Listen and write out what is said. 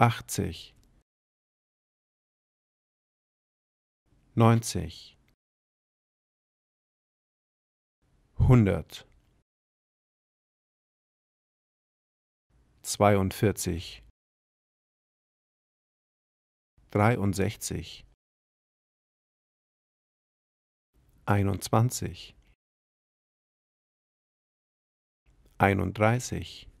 achtzig, neunzig, hundert, zweiundvierzig, dreiundsechzig, einundzwanzig, einunddreißig